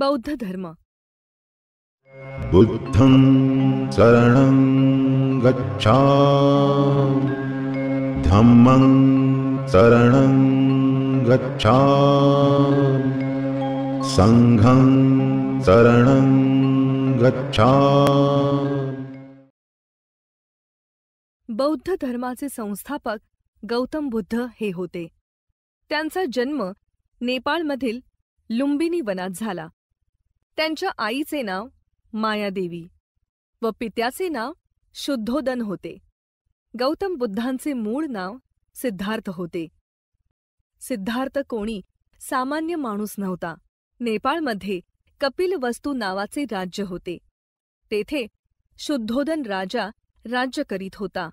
बौद्ध धर्म बुद्धं शरणं गच्छा धम्मं शरणं गच्छा संघं शरणं बौद्ध धर्माचे संस्थापक गौतम बुद्ध हे होते त्यांचा जन्म नेपाळमधील लुंबिनी वनात झाला त्यांच्या आईचे नाव मायादेवी व पित्याचे नाव शुद्धोदन होते गौतम बुद्धांचे मूळ नाव सिद्धार्थ होते सिद्धार्थ कोणी सामान्य माणूस नव्हता नेपाळमध्ये कपिल वस्तू नावाचे राज्य होते तेथे शुद्धोदन राजा राज्य करीत होता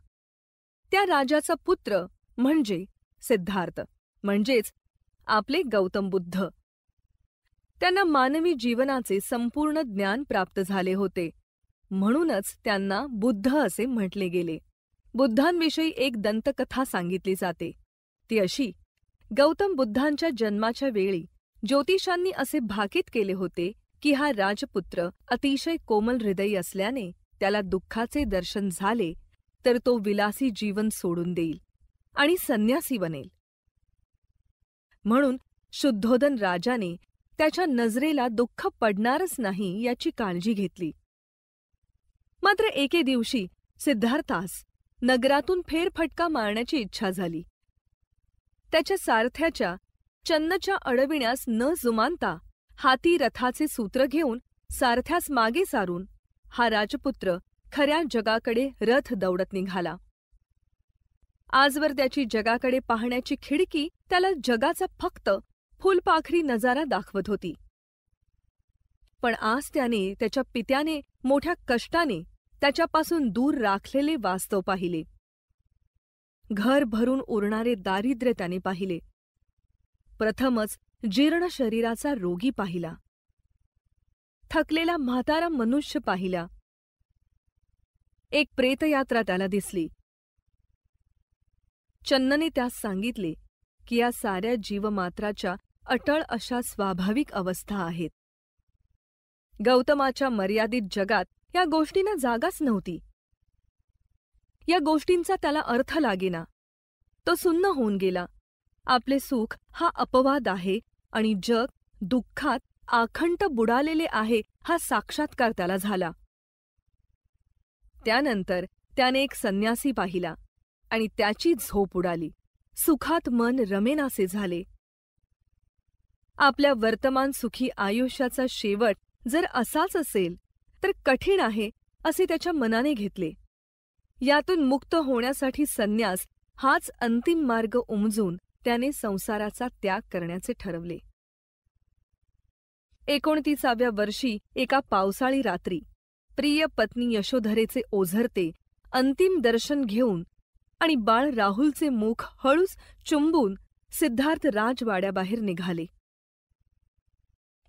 त्या राजाचा पुत्र म्हणजे सिद्धार्थ म्हणजेच आपले गौतम बुद्ध त्यांना मानवी जीवनाचे संपूर्ण ज्ञान प्राप्त झाले होते म्हणूनच त्यांना बुद्ध असे म्हटले गेले बुद्धांविषयी एक दंतकथा सांगितली जाते ती अशी गौतम बुद्धांच्या जन्माच्या वेळी ज्योतिषांनी असे भाकीत केले होते की हा राजपुत्र अतिशय कोमल हृदयी असल्याने त्याला दुःखाचे दर्शन झाले तर तो विलासी जीवन सोडून देईल आणि संन्यासी बनेल म्हणून शुद्धोदन राजाने त्याच्या नजरेला दुःख पडणारच नाही याची काळजी घेतली मात्र एके दिवशी सिद्धार्थास नगरातून फेरफटका मारण्याची इच्छा झाली त्याच्या सारथ्याच्या चन्नच्या अडविण्यास न जुमानता हाती रथाचे सूत्र घेऊन सारथ्यास मागे सारून हा राजपुत्र खऱ्या जगाकडे रथ दौडत निघाला आजवर त्याची जगाकडे पाहण्याची खिडकी त्याला जगाचा फक्त फुलपाखरी नजारा दाखवत होती पण आज त्याने त्याच्या पित्याने मोठ्या कष्टाने त्याच्यापासून दूर राखलेले वास्तव पाहिले घर भरून उरणारे दारिद्र्य त्याने पाहिले प्रथमच जीर्ण शरीराचा रोगी पाहिला थकलेला म्हातारा मनुष्य पाहिला एक प्रेतयात्रा त्याला दिसली चन्नने त्यास सांगितले की या साऱ्या जीवमात्राच्या अटळ अशा स्वाभाविक अवस्था आहेत गौतमाच्या मर्यादित जगात या गोष्टींना जागाच नव्हती या गोष्टींचा त्याला अर्थ लागेना तो सुन्न होऊन गेला आपले सुख हा अपवाद आहे आणि जग दुःखात आखंड बुडालेले आहे हा साक्षात्कार त्याला झाला त्यानंतर त्याने एक संन्यासी पाहिला आणि त्याची झोप उडाली सुखात मन रमेनासे झाले आपल्या वर्तमान सुखी आयुष्याचा शेवट जर असाच असेल तर कठीण आहे असे त्याच्या मनाने घेतले यातून मुक्त होण्यासाठी संन्यास हाच अंतिम मार्ग उमजून त्याने संसाराचा त्याग करण्याचे ठरवले एकोणतीसाव्या वर्षी एका पावसाळी रात्री प्रिय पत्नी यशोधरेचे ओझरते अंतिम दर्शन घेऊन आणि बाळ राहुलचे मुख हळूच चुंबून सिद्धार्थ राजवाड्याबाहेर निघाले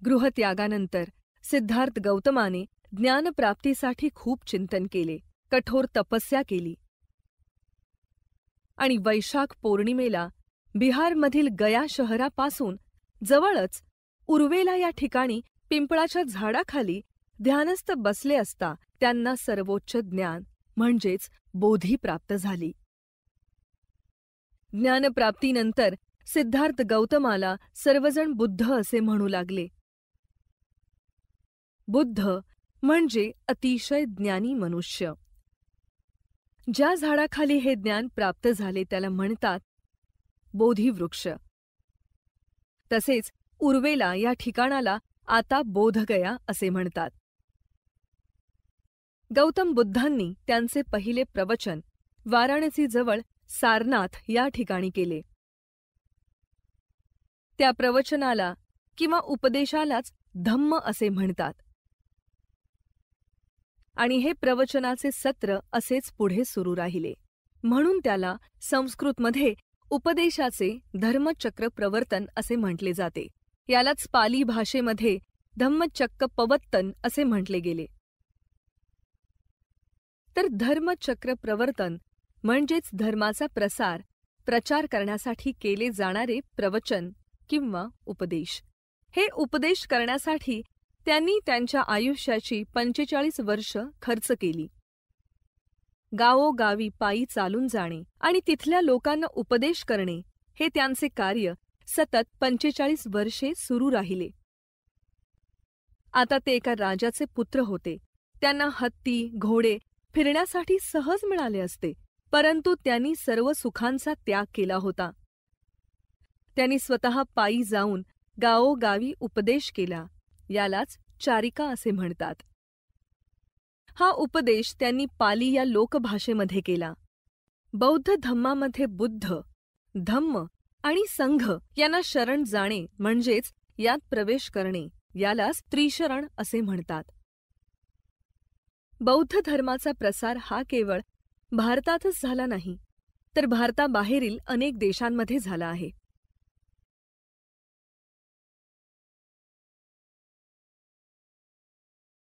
गृहत्यागानंतर सिद्धार्थ गौतमाने ज्ञानप्राप्तीसाठी खूप चिंतन केले कठोर तपस्या केली आणि वैशाख पौर्णिमेला बिहारमधील गया शहरापासून जवळच उर्वेला या ठिकाणी पिंपळाच्या झाडाखाली ध्यानस्थ बसले असता त्यांना सर्वोच्च ज्ञान म्हणजेच बोधी प्राप्त झाली ज्ञानप्राप्तीनंतर सिद्धार्थ गौतमाला सर्वजण बुद्ध असे म्हणू लागले बुद्ध म्हणजे अतिशय ज्ञानी मनुष्य ज्या झाडाखाली हे ज्ञान प्राप्त झाले त्याला म्हणतात बोधिवृक्ष तसेच उर्वेला या ठिकाणाला आता बोधगया असे म्हणतात गौतम बुद्धांनी त्यांचे पहिले प्रवचन वाराणसीजवळ सारनाथ या ठिकाणी केले त्या प्रवचनाला किंवा उपदेशालाच धम्म असे म्हणतात आणि हे प्रवचनाचे सत्र असेच पुढे सुरू राहिले म्हणून त्याला संस्कृतमध्ये उपदेशाचे धर्मचक्र प्रवर्तन असे म्हटले जाते यालाच पाली भाषेमध्ये धम्मचक्क पवत्तन असे म्हटले गेले तर धर्मचक्र प्रवर्तन म्हणजेच धर्माचा प्रसार प्रचार करण्यासाठी केले जाणारे प्रवचन किंवा उपदेश हे उपदेश करण्यासाठी त्यांनी त्यांच्या आयुष्याची पंचेचाळीस वर्ष खर्च केली गावोगावी पायी चालून जाणे आणि तिथल्या लोकांना उपदेश करणे हे त्यांचे कार्य सतत पंचेचाळीस वर्षे सुरू राहिले आता ते एका राजाचे पुत्र होते त्यांना हत्ती घोडे फिरण्यासाठी सहज मिळाले असते परंतु त्यांनी सर्व सुखांचा त्याग केला होता त्यांनी स्वतः पायी जाऊन गावोगावी उपदेश केला यालाच चारिका असे म्हणतात हा उपदेश त्यांनी पाली या लोकभाषेमध्ये केला बौद्ध धम्मामध्ये बुद्ध धम्म आणि संघ यांना शरण जाणे म्हणजेच यात प्रवेश करणे यालाच त्रिशरण असे म्हणतात बौद्ध धर्माचा प्रसार हा केवळ भारतातच झाला नाही तर भारताबाहेरील अनेक देशांमध्ये झाला आहे